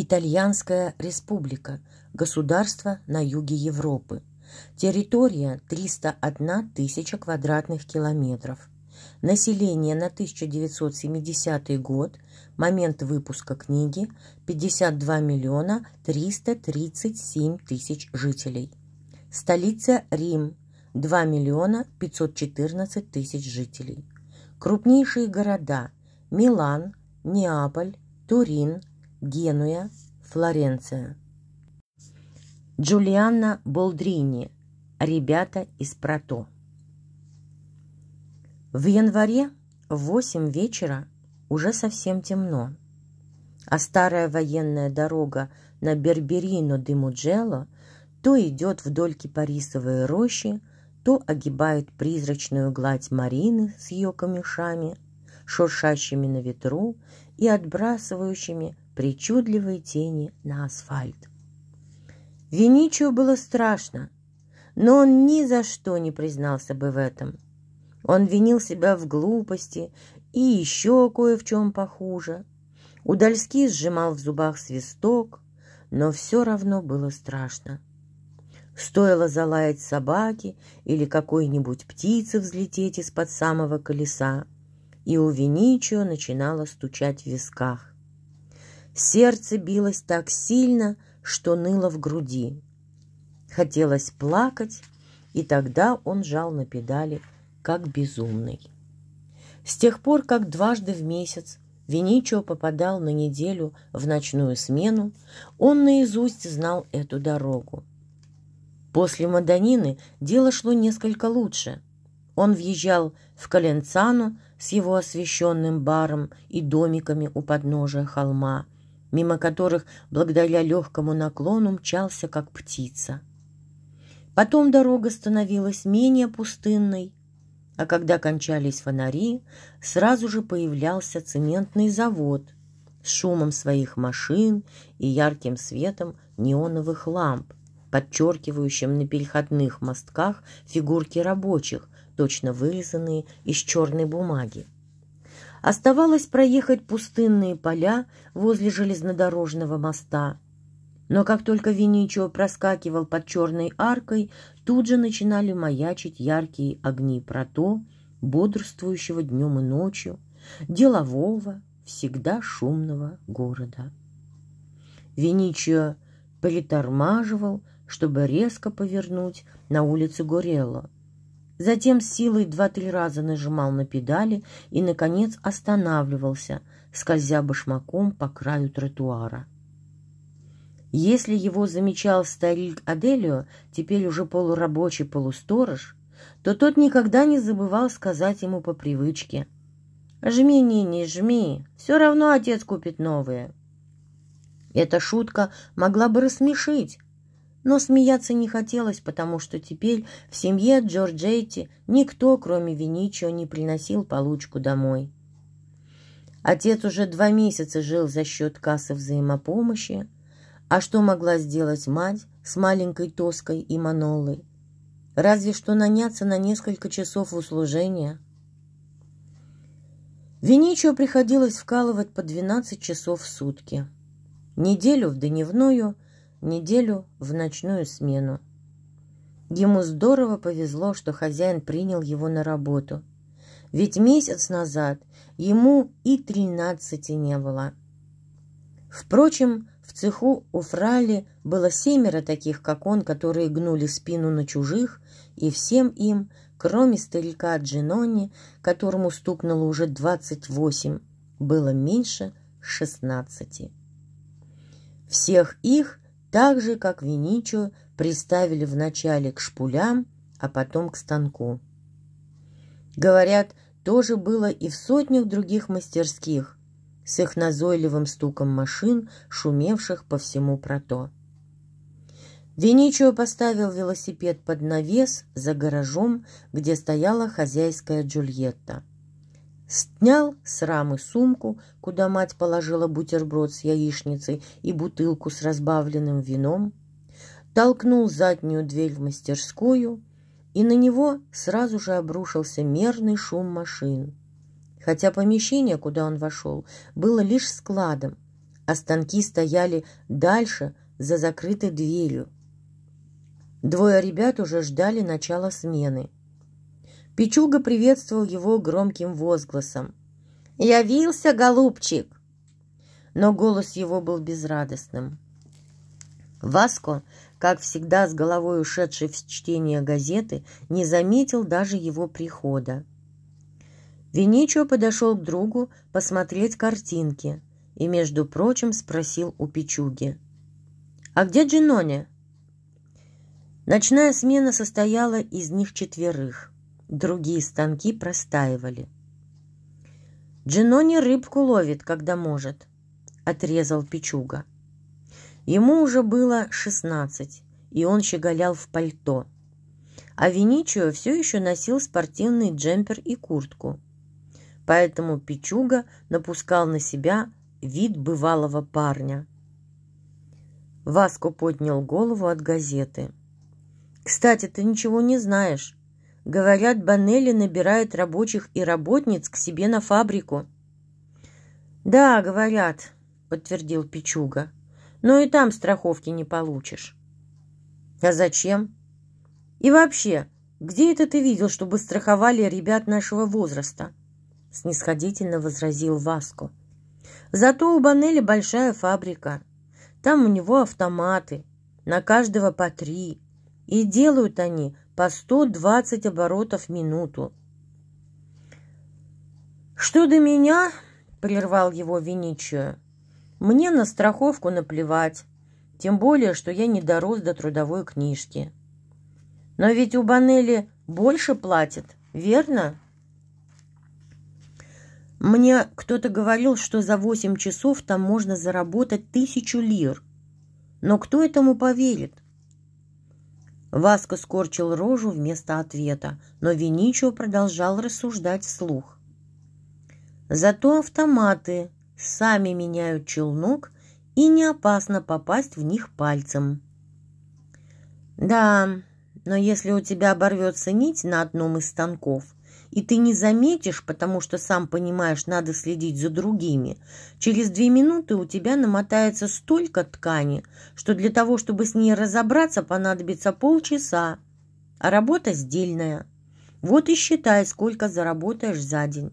Итальянская республика, государство на юге Европы. Территория 301 тысяча квадратных километров. Население на 1970 год, момент выпуска книги, 52 миллиона 337 тысяч жителей. Столица Рим, 2 миллиона 514 тысяч жителей. Крупнейшие города – Милан, Неаполь, Турин – Генуя, Флоренция. Джулианна Болдрини. Ребята из Прото. В январе в восемь вечера уже совсем темно, а старая военная дорога на Берберино де Муджело то идет вдоль кипарисовой рощи, то огибает призрачную гладь Марины с ее камешами, шуршащими на ветру и отбрасывающими причудливые тени на асфальт. Виничию было страшно, но он ни за что не признался бы в этом. Он винил себя в глупости и еще кое в чем похуже. Удальский сжимал в зубах свисток, но все равно было страшно. Стоило залаять собаки или какой-нибудь птице взлететь из-под самого колеса, и у Виничио начинало стучать в висках. Сердце билось так сильно, что ныло в груди. Хотелось плакать, и тогда он жал на педали, как безумный. С тех пор, как дважды в месяц Веничио попадал на неделю в ночную смену, он наизусть знал эту дорогу. После мадонины дело шло несколько лучше. Он въезжал в Каленцану с его освещенным баром и домиками у подножия холма, мимо которых благодаря легкому наклону мчался, как птица. Потом дорога становилась менее пустынной, а когда кончались фонари, сразу же появлялся цементный завод с шумом своих машин и ярким светом неоновых ламп, подчеркивающим на переходных мостках фигурки рабочих, точно вырезанные из черной бумаги. Оставалось проехать пустынные поля возле железнодорожного моста. Но как только Виничио проскакивал под черной аркой, тут же начинали маячить яркие огни прото, бодрствующего днем и ночью, делового, всегда шумного города. Виничио притормаживал, чтобы резко повернуть на улицу Горелло. Затем с силой два-три раза нажимал на педали и, наконец, останавливался, скользя башмаком по краю тротуара. Если его замечал старик Аделио, теперь уже полурабочий полусторож, то тот никогда не забывал сказать ему по привычке. «Жми, не, не жми, все равно отец купит новые». Эта шутка могла бы рассмешить, но смеяться не хотелось, потому что теперь в семье Джорджейти никто, кроме Виничо, не приносил получку домой. Отец уже два месяца жил за счет кассы взаимопомощи, а что могла сделать мать с маленькой Тоской и Манолой? Разве что наняться на несколько часов услужения? Виничо приходилось вкалывать по 12 часов в сутки. Неделю в дневную – неделю в ночную смену. Ему здорово повезло, что хозяин принял его на работу. Ведь месяц назад ему и тринадцати не было. Впрочем, в цеху у Фрали было семеро таких, как он, которые гнули спину на чужих, и всем им, кроме старика Джинони, которому стукнуло уже двадцать восемь, было меньше шестнадцати. Всех их – так же, как Виничу приставили вначале к шпулям, а потом к станку. Говорят, тоже было и в сотнях других мастерских, с их назойливым стуком машин, шумевших по всему прото. Виничио поставил велосипед под навес за гаражом, где стояла хозяйская Джульетта. Снял с рамы сумку, куда мать положила бутерброд с яичницей и бутылку с разбавленным вином, толкнул заднюю дверь в мастерскую, и на него сразу же обрушился мерный шум машин. Хотя помещение, куда он вошел, было лишь складом, а станки стояли дальше за закрытой дверью. Двое ребят уже ждали начала смены – Пичуга приветствовал его громким возгласом. «Явился, голубчик!» Но голос его был безрадостным. Васко, как всегда с головой ушедший в чтение газеты, не заметил даже его прихода. Веничо подошел к другу посмотреть картинки и, между прочим, спросил у Пичуги. «А где Джиноне?» Ночная смена состояла из них четверых – другие станки простаивали. «Джинони рыбку ловит, когда может», — отрезал Пичуга. Ему уже было шестнадцать, и он щеголял в пальто. А Веничио все еще носил спортивный джемпер и куртку. Поэтому Пичуга напускал на себя вид бывалого парня. Васко поднял голову от газеты. «Кстати, ты ничего не знаешь. Говорят, Банелли набирает рабочих и работниц к себе на фабрику. Да, говорят, подтвердил Пичуга. Но и там страховки не получишь. А зачем? И вообще, где это ты видел, чтобы страховали ребят нашего возраста? Снисходительно возразил Васко. Зато у Банели большая фабрика. Там у него автоматы, на каждого по три. И делают они по 120 оборотов в минуту. «Что до меня?» – прервал его Веничио. «Мне на страховку наплевать, тем более, что я не дорос до трудовой книжки». «Но ведь у Банели больше платят, верно?» Мне кто-то говорил, что за 8 часов там можно заработать тысячу лир. Но кто этому поверит? Васко скорчил рожу вместо ответа, но Виничио продолжал рассуждать вслух. «Зато автоматы сами меняют челнок, и не опасно попасть в них пальцем». «Да, но если у тебя оборвется нить на одном из станков, и ты не заметишь, потому что, сам понимаешь, надо следить за другими. Через две минуты у тебя намотается столько ткани, что для того, чтобы с ней разобраться, понадобится полчаса. А работа сдельная. Вот и считай, сколько заработаешь за день.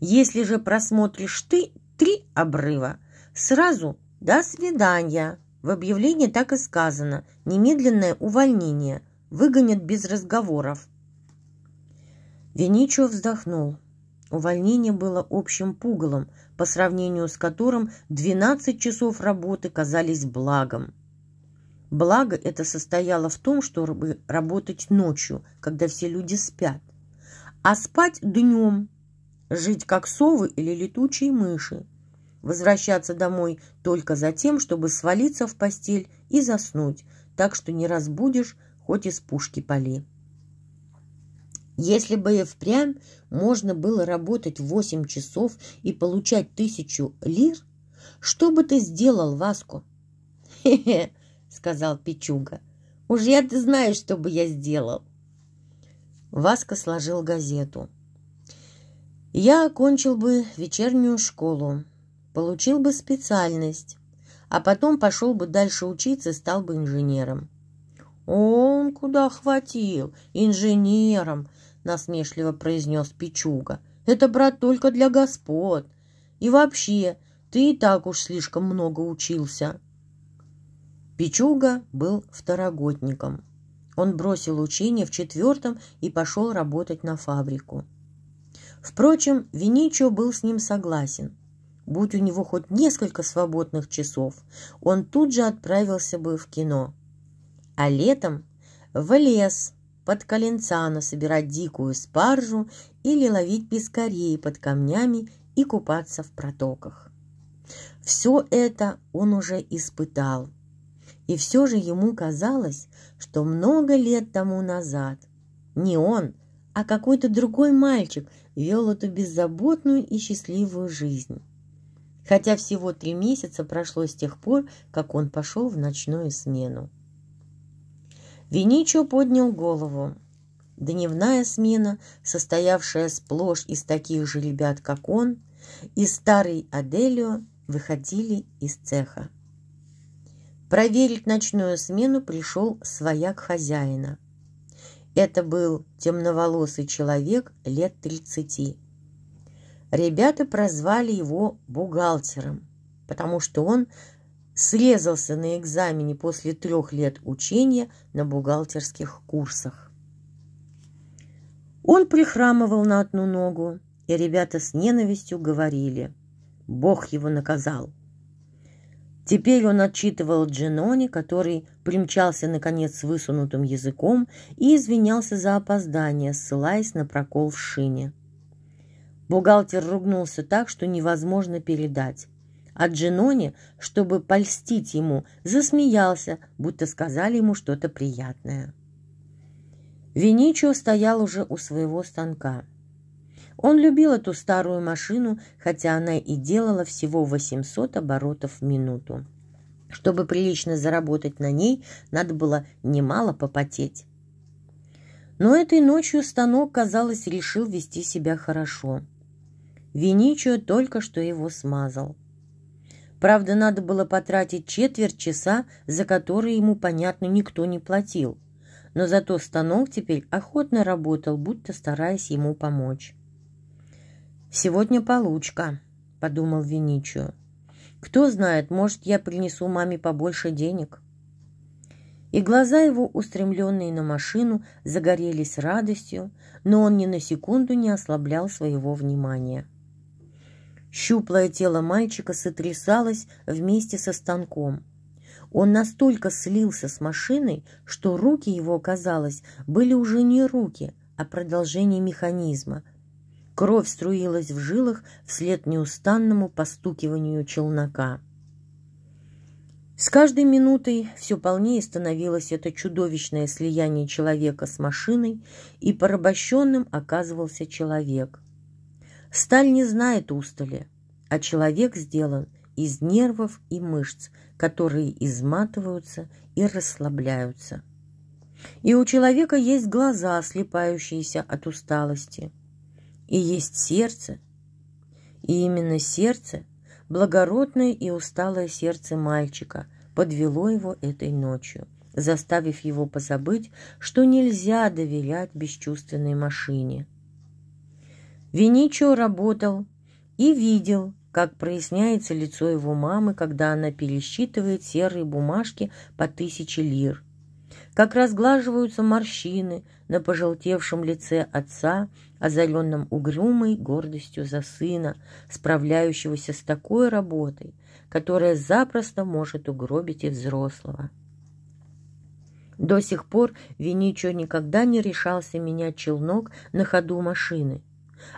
Если же просмотришь ты три обрыва, сразу «до свидания». В объявлении так и сказано «немедленное увольнение», выгонят без разговоров. Веничио вздохнул. Увольнение было общим пугалом, по сравнению с которым 12 часов работы казались благом. Благо это состояло в том, чтобы работать ночью, когда все люди спят, а спать днем, жить как совы или летучие мыши, возвращаться домой только за тем, чтобы свалиться в постель и заснуть, так что не разбудишь, хоть из пушки пали. Если бы и впрямь можно было работать восемь часов и получать тысячу лир, что бы ты сделал, Васку? «Хе-хе», — сказал Пичуга, — «уж я-то знаю, что бы я сделал». Васка сложил газету. «Я окончил бы вечернюю школу, получил бы специальность, а потом пошел бы дальше учиться, стал бы инженером». «Он куда хватил? Инженером!» насмешливо произнес Пичуга. Это, брат, только для господ. И вообще, ты и так уж слишком много учился. Пичуга был второгодником. Он бросил учение в четвертом и пошел работать на фабрику. Впрочем, Веничио был с ним согласен. Будь у него хоть несколько свободных часов, он тут же отправился бы в кино. А летом в лес – под Калинцана собирать дикую спаржу или ловить пескарей под камнями и купаться в протоках. Все это он уже испытал. И все же ему казалось, что много лет тому назад не он, а какой-то другой мальчик вел эту беззаботную и счастливую жизнь. Хотя всего три месяца прошло с тех пор, как он пошел в ночную смену. Виничо поднял голову. Дневная смена, состоявшая сплошь из таких же ребят, как он, и старый Аделио выходили из цеха. Проверить ночную смену пришел свояк хозяина. Это был темноволосый человек лет тридцати. Ребята прозвали его бухгалтером, потому что он срезался на экзамене после трех лет учения на бухгалтерских курсах. Он прихрамывал на одну ногу, и ребята с ненавистью говорили «Бог его наказал». Теперь он отчитывал Дженони, который примчался, наконец, с высунутым языком и извинялся за опоздание, ссылаясь на прокол в шине. Бухгалтер ругнулся так, что невозможно передать а Джинони, чтобы польстить ему, засмеялся, будто сказали ему что-то приятное. Виничио стоял уже у своего станка. Он любил эту старую машину, хотя она и делала всего 800 оборотов в минуту. Чтобы прилично заработать на ней, надо было немало попотеть. Но этой ночью станок, казалось, решил вести себя хорошо. Виничио только что его смазал – Правда, надо было потратить четверть часа, за которые ему, понятно, никто не платил. Но зато станок теперь охотно работал, будто стараясь ему помочь. «Сегодня получка», — подумал Виничио. «Кто знает, может, я принесу маме побольше денег». И глаза его, устремленные на машину, загорелись радостью, но он ни на секунду не ослаблял своего внимания. Щуплое тело мальчика сотрясалось вместе со станком. Он настолько слился с машиной, что руки его, казалось, были уже не руки, а продолжение механизма. Кровь струилась в жилах вслед неустанному постукиванию челнока. С каждой минутой все полнее становилось это чудовищное слияние человека с машиной, и порабощенным оказывался человек – Сталь не знает устали, а человек сделан из нервов и мышц, которые изматываются и расслабляются. И у человека есть глаза, слепающиеся от усталости, и есть сердце, и именно сердце, благородное и усталое сердце мальчика, подвело его этой ночью, заставив его позабыть, что нельзя доверять бесчувственной машине – Виничо работал и видел, как проясняется лицо его мамы, когда она пересчитывает серые бумажки по тысяче лир. Как разглаживаются морщины на пожелтевшем лице отца, озаренном угрюмой гордостью за сына, справляющегося с такой работой, которая запросто может угробить и взрослого. До сих пор Виничо никогда не решался менять челнок на ходу машины –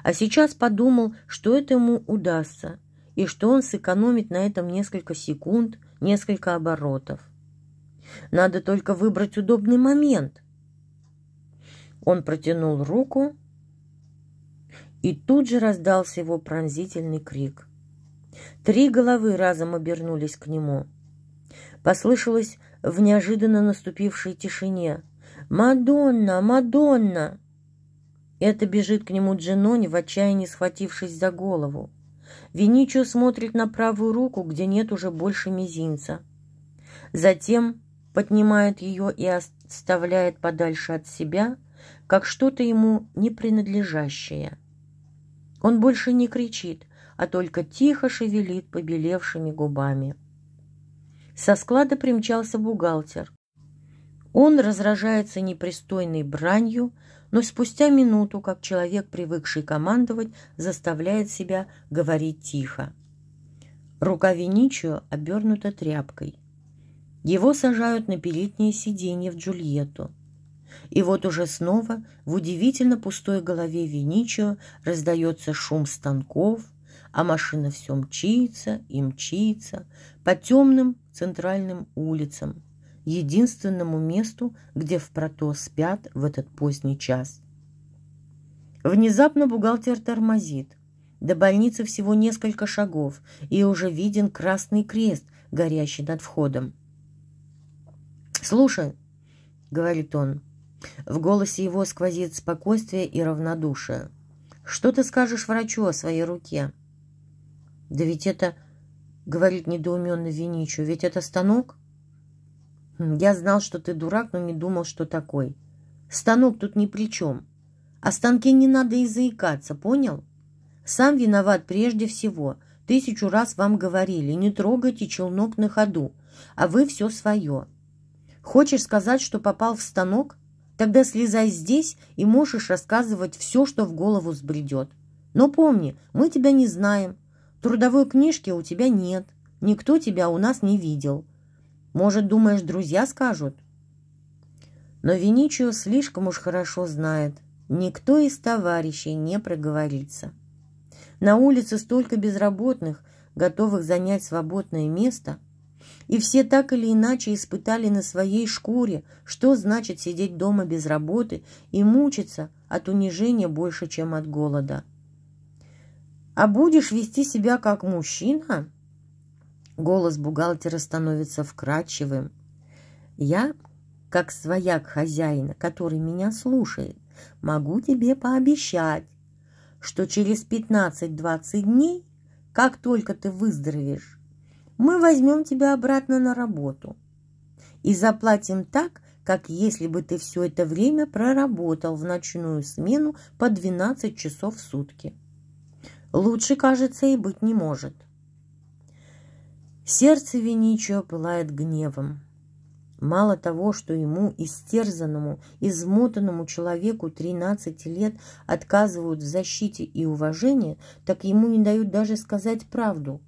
а сейчас подумал, что это ему удастся, и что он сэкономит на этом несколько секунд, несколько оборотов. Надо только выбрать удобный момент. Он протянул руку, и тут же раздался его пронзительный крик. Три головы разом обернулись к нему. Послышалось в неожиданно наступившей тишине. «Мадонна! Мадонна!» Это бежит к нему Джинони в отчаянии схватившись за голову. Виничио смотрит на правую руку, где нет уже больше мизинца. Затем поднимает ее и отставляет подальше от себя, как что-то ему не принадлежащее. Он больше не кричит, а только тихо шевелит побелевшими губами. Со склада примчался бухгалтер. Он разражается непристойной бранью, но спустя минуту, как человек, привыкший командовать, заставляет себя говорить тихо. Рука Веничио обернута тряпкой. Его сажают на переднее сиденье в Джульетту. И вот уже снова в удивительно пустой голове Веничио раздается шум станков, а машина все мчится и мчится по темным центральным улицам – единственному месту, где в прото спят в этот поздний час. Внезапно бухгалтер тормозит. До больницы всего несколько шагов, и уже виден красный крест, горящий над входом. «Слушай», — говорит он, — в голосе его сквозит спокойствие и равнодушие. «Что ты скажешь врачу о своей руке?» «Да ведь это...» — говорит недоуменно Виничу. «Ведь это станок?» Хм, я знал, что ты дурак, но не думал, что такой. Станок тут ни при чем. О станке не надо и заикаться, понял? Сам виноват прежде всего. Тысячу раз вам говорили, не трогайте челнок на ходу, а вы все свое. Хочешь сказать, что попал в станок? Тогда слезай здесь и можешь рассказывать все, что в голову сбредет. Но помни, мы тебя не знаем. Трудовой книжки у тебя нет. Никто тебя у нас не видел. Может, думаешь, друзья скажут? Но Веничио слишком уж хорошо знает. Никто из товарищей не проговорится. На улице столько безработных, готовых занять свободное место. И все так или иначе испытали на своей шкуре, что значит сидеть дома без работы и мучиться от унижения больше, чем от голода. А будешь вести себя как мужчина, Голос бухгалтера становится вкрадчивым. «Я, как свояк хозяина, который меня слушает, могу тебе пообещать, что через 15-20 дней, как только ты выздоровеешь, мы возьмем тебя обратно на работу и заплатим так, как если бы ты все это время проработал в ночную смену по 12 часов в сутки. Лучше, кажется, и быть не может. Сердце Веничио пылает гневом. Мало того, что ему, истерзанному, измотанному человеку 13 лет, отказывают в защите и уважении, так ему не дают даже сказать правду.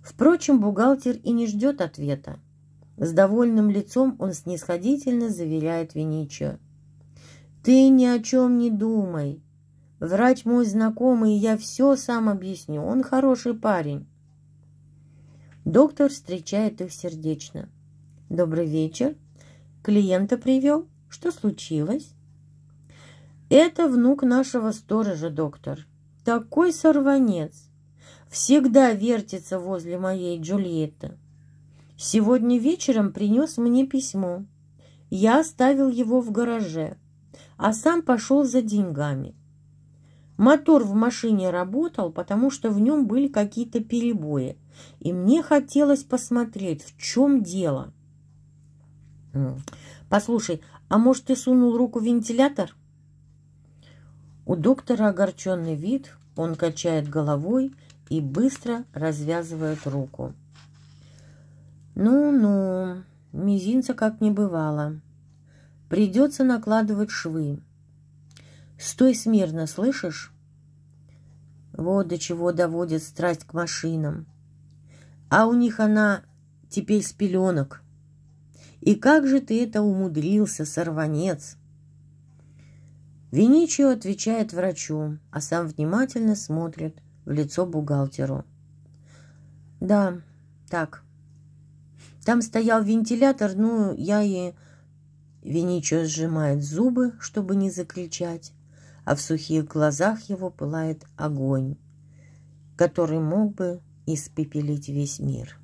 Впрочем, бухгалтер и не ждет ответа. С довольным лицом он снисходительно заверяет Веничио. «Ты ни о чем не думай. Врач мой знакомый, я все сам объясню. Он хороший парень». Доктор встречает их сердечно. «Добрый вечер. Клиента привел. Что случилось?» «Это внук нашего сторожа, доктор. Такой сорванец. Всегда вертится возле моей Джульетты. Сегодня вечером принес мне письмо. Я оставил его в гараже, а сам пошел за деньгами. Мотор в машине работал, потому что в нем были какие-то перебои – и мне хотелось посмотреть, в чем дело. «Послушай, а может, ты сунул руку в вентилятор?» У доктора огорченный вид, он качает головой и быстро развязывает руку. «Ну-ну, мизинца как не бывало. Придется накладывать швы. Стой смирно, слышишь?» Вот до чего доводит страсть к машинам а у них она теперь с пеленок. И как же ты это умудрился, сорванец? Веничио отвечает врачу, а сам внимательно смотрит в лицо бухгалтеру. Да, так. Там стоял вентилятор, ну, я и... Веничио сжимает зубы, чтобы не закричать, а в сухих глазах его пылает огонь, который мог бы испепелить весь мир.